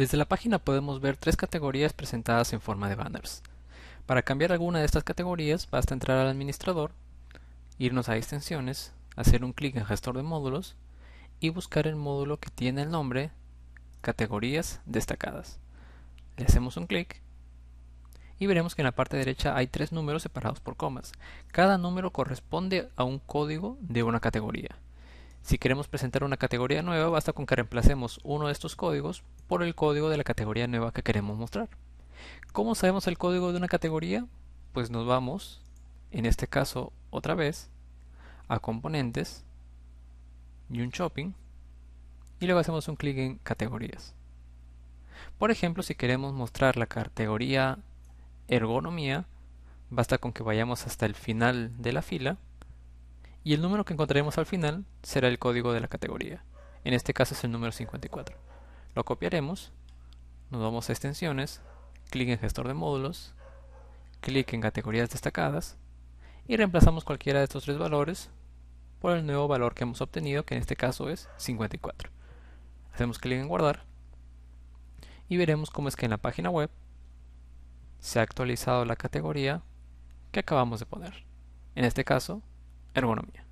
Desde la página podemos ver tres categorías presentadas en forma de banners. Para cambiar alguna de estas categorías basta entrar al administrador, irnos a extensiones, hacer un clic en gestor de módulos y buscar el módulo que tiene el nombre categorías destacadas. Le hacemos un clic y veremos que en la parte derecha hay tres números separados por comas. Cada número corresponde a un código de una categoría. Si queremos presentar una categoría nueva, basta con que reemplacemos uno de estos códigos por el código de la categoría nueva que queremos mostrar. ¿Cómo sabemos el código de una categoría? Pues nos vamos, en este caso otra vez, a componentes y un shopping y luego hacemos un clic en categorías. Por ejemplo, si queremos mostrar la categoría ergonomía, basta con que vayamos hasta el final de la fila y el número que encontraremos al final será el código de la categoría. En este caso es el número 54. Lo copiaremos, nos vamos a extensiones, clic en gestor de módulos, clic en categorías destacadas y reemplazamos cualquiera de estos tres valores por el nuevo valor que hemos obtenido, que en este caso es 54. Hacemos clic en guardar y veremos cómo es que en la página web se ha actualizado la categoría que acabamos de poner. En este caso, ergonomía.